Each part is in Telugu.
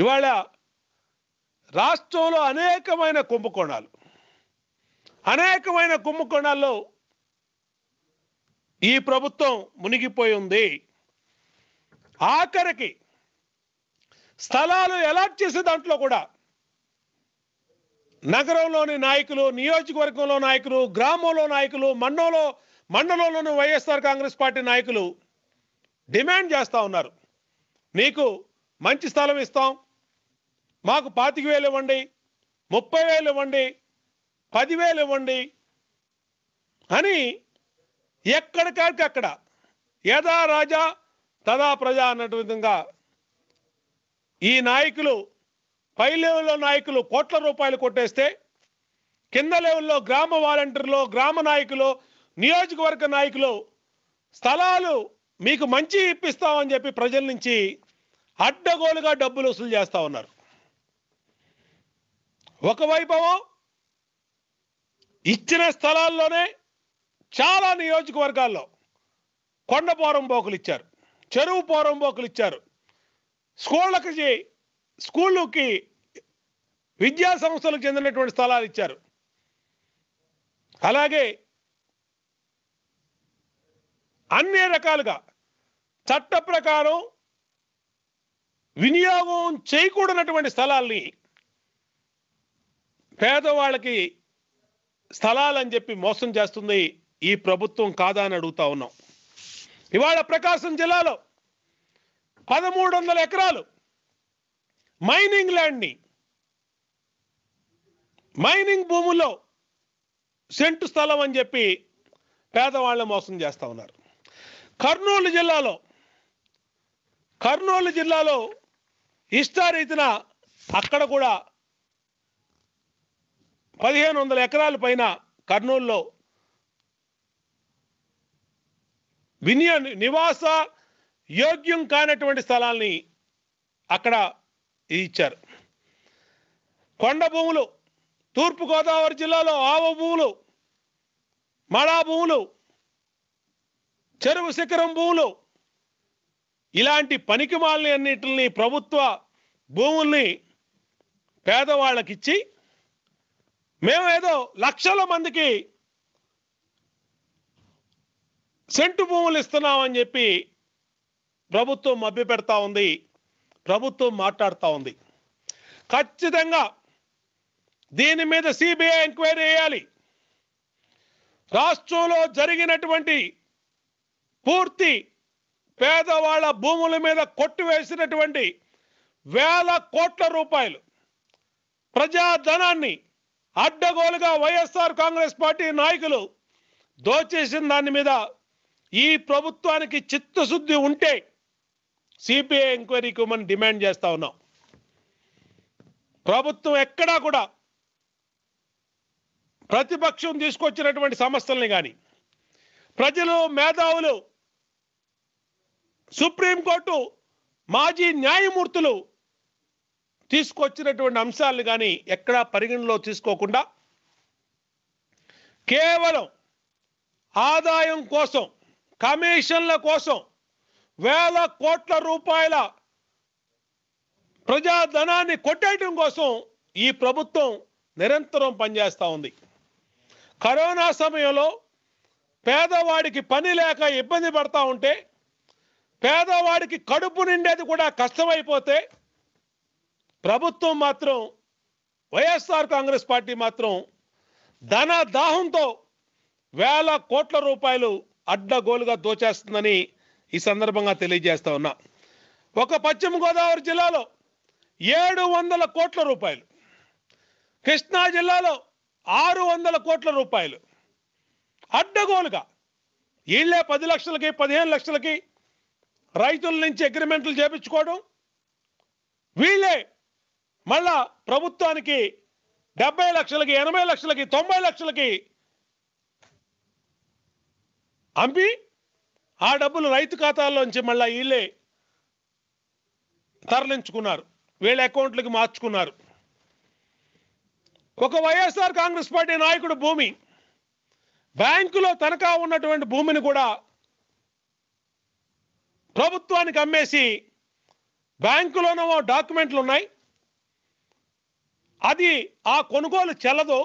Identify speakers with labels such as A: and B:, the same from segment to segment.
A: ఇవాళ రాష్ట్రంలో అనేకమైన కుంభకోణాలు అనేకమైన కుంభకోణాల్లో ఈ ప్రభుత్వం మునిగిపోయి ఉంది ఆఖరికి స్థలాలు ఎలాట్ చేసే దాంట్లో కూడా నగరంలోని నాయకులు నియోజకవర్గంలో నాయకులు గ్రామంలో నాయకులు మండలంలో మండలంలోని వైఎస్ఆర్ కాంగ్రెస్ పార్టీ నాయకులు డిమాండ్ చేస్తూ ఉన్నారు నీకు మంచి స్థలం ఇస్తాం మాకు పాతిక వేలు ఇవ్వండి ముప్పై వేలు ఇవ్వండి పదివేలు ఇవ్వండి అని ఎక్కడికాడికి అక్కడ యథా రాజా తదా ప్రజా అన్నటు విధంగా ఈ నాయకులు పై లెవెల్లో నాయకులు కోట్ల రూపాయలు కొట్టేస్తే కింద లెవెల్లో గ్రామ వాలంటీర్లు గ్రామ నాయకులు నియోజకవర్గ నాయకులు స్థలాలు మీకు మంచి ఇప్పిస్తామని చెప్పి ప్రజల నుంచి అడ్డగోలుగా డబ్బులు వసూలు చేస్తా ఉన్నారు ఒక వైభవం ఇచ్చిన స్థలాల్లోనే చాలా నియోజకవర్గాల్లో కొండ పోరంబోకులు ఇచ్చారు చెరువు పోరంబోకులు ఇచ్చారు స్కూళ్ళకి స్కూళ్ళకి విద్యా సంస్థలకు చెందినటువంటి స్థలాలు ఇచ్చారు అలాగే అన్ని రకాలుగా చట్ట ప్రకారం వినియోగం చేయకూడనటువంటి స్థలాల్ని పేదవాళ్ళకి స్థలాలని చెప్పి మోసం చేస్తుంది ఈ ప్రభుత్వం కాదా అని అడుగుతా ఉన్నాం ఇవాళ ప్రకాశం జిల్లాలో పదమూడు వందల ఎకరాలు మైనింగ్ ల్యాండ్ని మైనింగ్ భూముల్లో సెంటు స్థలం అని చెప్పి పేదవాళ్ళని మోసం చేస్తూ ఉన్నారు కర్నూలు జిల్లాలో కర్నూలు జిల్లాలో ఇష్టారీతిన అక్కడ కూడా పదిహేను వందల ఎకరాల పైన కర్నూలులో వినియ నివాస యోగ్యం కానటువంటి స్థలాల్ని అక్కడ ఇచ్చారు కొండ భూములు తూర్పుగోదావరి జిల్లాలో ఆవ భూములు మడా భూములు చెరువు శిఖరం భూములు ఇలాంటి పనికిమాలని అన్నిటిని ప్రభుత్వ భూముల్ని పేదవాళ్ళకిచ్చి మేము ఏదో లక్షల మందికి సెంటు భూములు ఇస్తున్నామని చెప్పి ప్రభుత్వం మభ్య పెడతా ఉంది ప్రభుత్వం మాట్లాడుతూ ఉంది ఖచ్చితంగా దీని మీద సిబిఐ ఎంక్వైరీ వేయాలి రాష్ట్రంలో జరిగినటువంటి పూర్తి పేదవాళ్ళ భూముల మీద కొట్టివేసినటువంటి వేల కోట్ల రూపాయలు ప్రజాధనాన్ని అడ్డగోలుగా వైఎస్ఆర్ కాంగ్రెస్ పార్టీ నాయకులు దోచేసిన దాని మీద ఈ ప్రభుత్వానికి చిత్తశుద్ధి ఉంటే సిపిఐ ఎంక్వైరీకి మనం డిమాండ్ చేస్తా ఉన్నాం ప్రభుత్వం ఎక్కడా కూడా ప్రతిపక్షం తీసుకొచ్చినటువంటి సమస్యల్ని కానీ ప్రజలు మేధావులు సుప్రీంకోర్టు మాజీ న్యాయమూర్తులు తీసుకొచ్చినటువంటి అంశాలను కానీ ఎక్కడా పరిగణలో తీసుకోకుండా కేవలం ఆదాయం కోసం కమిషన్ల కోసం వేల కోట్ల రూపాయల ప్రజాధనాన్ని కొట్టేయటం కోసం ఈ ప్రభుత్వం నిరంతరం పనిచేస్తూ ఉంది కరోనా సమయంలో పేదవాడికి పని లేక ఇబ్బంది పడతా ఉంటే పేదవాడికి కడుపు నిండేది కూడా కష్టమైపోతే ప్రభుత్వం మాత్రం వైఎస్ఆర్ కాంగ్రెస్ పార్టీ మాత్రం ధన దాహంతో వేల కోట్ల రూపాయలు అడ్డగోలుగా దోచేస్తుందని ఈ సందర్భంగా తెలియజేస్తా ఉన్నా ఒక పశ్చిమ గోదావరి జిల్లాలో ఏడు వందల కోట్ల రూపాయలు కృష్ణా జిల్లాలో ఆరు వందల కోట్ల రూపాయలు అడ్డగోలుగా వీళ్ళే పది లక్షలకి పదిహేను లక్షలకి రైతుల నుంచి అగ్రిమెంట్లు చేపించుకోవడం వీళ్ళే మళ్ళా ప్రభుత్వానికి డెబ్బై లక్షలకి ఎనభై లక్షలకి తొంభై లక్షలకి అంపి ఆ డబ్బులు రైతు ఖాతాల్లోంచి మళ్ళా వీళ్ళే తరలించుకున్నారు వీళ్ళ అకౌంట్లకి మార్చుకున్నారు ఒక వైఎస్ఆర్ కాంగ్రెస్ పార్టీ నాయకుడు భూమి బ్యాంకులో తనఖా ఉన్నటువంటి భూమిని కూడా ప్రభుత్వానికి అమ్మేసి బ్యాంకులోనో డాక్యుమెంట్లు ఉన్నాయి అది ఆ కొనుగోలు చెల్లదు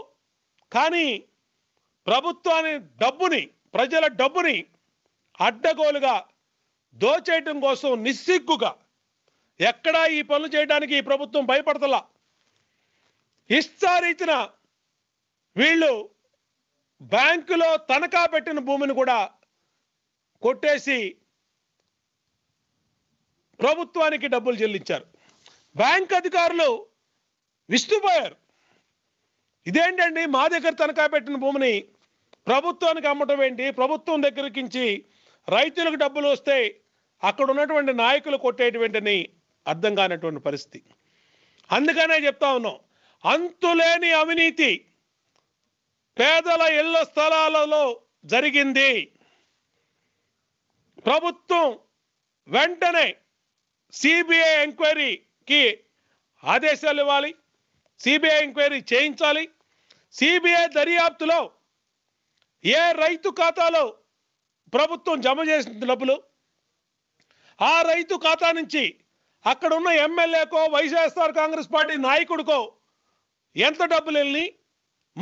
A: కానీ ప్రభుత్వాన్ని డబ్బుని ప్రజల డబ్బుని అడ్డగోలుగా దోచేయటం కోసం నిస్సిగ్గుగా ఎక్కడా ఈ పనులు చేయడానికి ఈ ప్రభుత్వం భయపడతలా ఇష్టారీతిన వీళ్ళు బ్యాంకులో తనఖా పెట్టిన భూమిని కూడా కొట్టేసి ప్రభుత్వానికి డబ్బులు చెల్లించారు బ్యాంక్ అధికారులు విస్తుపోయారు ఇదేంటండి మా దగ్గర తనఖా పెట్టిన భూమిని ప్రభుత్వానికి అమ్మటం ఏంటి ప్రభుత్వం దగ్గరకించి రైతులకు డబ్బులు వస్తే అక్కడ ఉన్నటువంటి నాయకులు కొట్టేటువంటిని అర్థం కానటువంటి పరిస్థితి అందుకనే చెప్తా ఉన్నాం అంతులేని అవినీతి పేదల ఇళ్ల స్థలాలలో జరిగింది ప్రభుత్వం వెంటనే సిబిఐ ఎంక్వైరీకి ఆదేశాలు ఇవ్వాలి సిబిఐ ఎంక్వైరీ చేయించాలి సిబిఐ దర్యాప్తులో ఏ రైతు ఖాతాలో ప్రభుత్వం జమ చేసిన డబ్బులు ఆ రైతు ఖాతా నుంచి అక్కడ ఉన్న ఎమ్మెల్యేకో వైఎస్ఆర్ కాంగ్రెస్ పార్టీ నాయకుడికో ఎంత డబ్బులు వెళ్ళి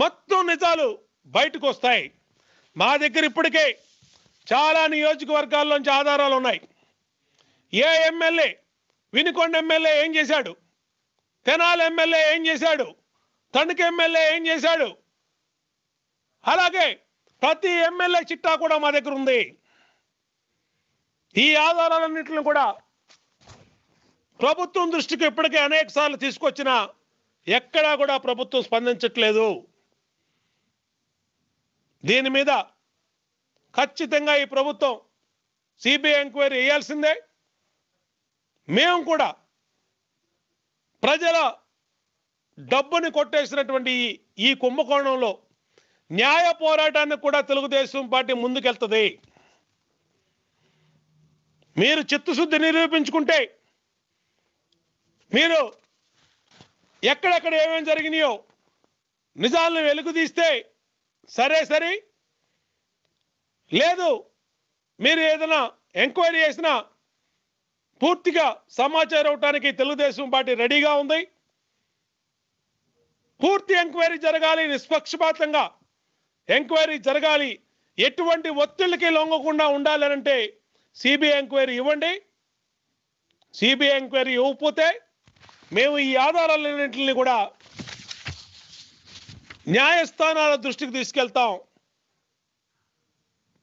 A: మొత్తం నిజాలు బయటకు వస్తాయి మా దగ్గర ఇప్పటికే చాలా నియోజకవర్గాల్లోంచి ఆధారాలు ఉన్నాయి ఏ ఎమ్మెల్యే వినుకొండ ఎమ్మెల్యే ఏం చేశాడు తెనాల్ ఎమ్మెల్యే ఏం చేశాడు తణుకు ఎమ్మెల్యే ఏం చేశాడు అలాగే ప్రతి ఎమ్మెల్యే చిట్టా కూడా మా దగ్గర ఉంది ఈ ఆధారాలన్నింటిని కూడా ప్రభుత్వం దృష్టికి ఇప్పటికే అనేక సార్లు తీసుకొచ్చిన ఎక్కడా కూడా ప్రభుత్వం స్పందించట్లేదు దీని మీద ఖచ్చితంగా ఈ ప్రభుత్వం సిబిఐ ఎంక్వైరీ వేయాల్సిందే మేము కూడా ప్రజల డబ్బుని కొట్టేసినటువంటి ఈ కుంభకోణంలో న్యాయ పోరాటానికి కూడా తెలుగుదేశం పార్టీ ముందుకెళ్తుంది మీరు చిత్తశుద్ధి నిరూపించుకుంటే మీరు ఎక్కడెక్కడ ఏమేమి జరిగినాయో నిజాలను వెలుగుదీస్తే సరే సరే లేదు మీరు ఏదైనా ఎంక్వైరీ చేసినా పూర్తిగా సమాచారం అవటానికి తెలుగుదేశం పార్టీ రెడీగా ఉంది పూర్తి ఎంక్వైరీ జరగాలి నిష్పక్షపాతంగా ఎంక్వైరీ జరగాలి ఎటువంటి ఒత్తిళ్ళకి లొంగకుండా ఉండాలనంటే సిబిఐ ఎంక్వైరీ ఇవ్వండి సిబిఐ ఎంక్వైరీ ఇవ్వకపోతే మేము ఈ ఆధారాలన్నింటిని కూడా న్యాయస్థానాల దృష్టికి తీసుకెళ్తాం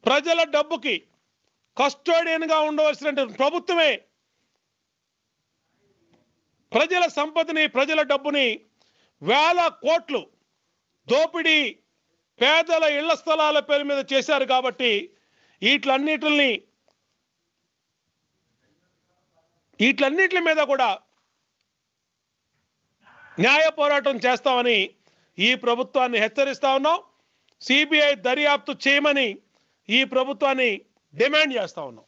A: ప్రజల డబ్బుకి కస్టోడియన్గా ఉండవలసినటువంటి ప్రభుత్వమే ప్రజల సంపదని ప్రజల డబ్బుని వేల కోట్లు దోపిడీ పేదల ఇళ్ల స్థలాల పేరు మీద చేశారు కాబట్టి వీటిలన్నిటిని వీటిలన్నిటి మీద కూడా న్యాయ పోరాటం చేస్తామని ఈ ప్రభుత్వాన్ని హెచ్చరిస్తా ఉన్నాం సిబిఐ దర్యాప్తు చేయమని ఈ ప్రభుత్వాన్ని డిమాండ్ చేస్తా ఉన్నాం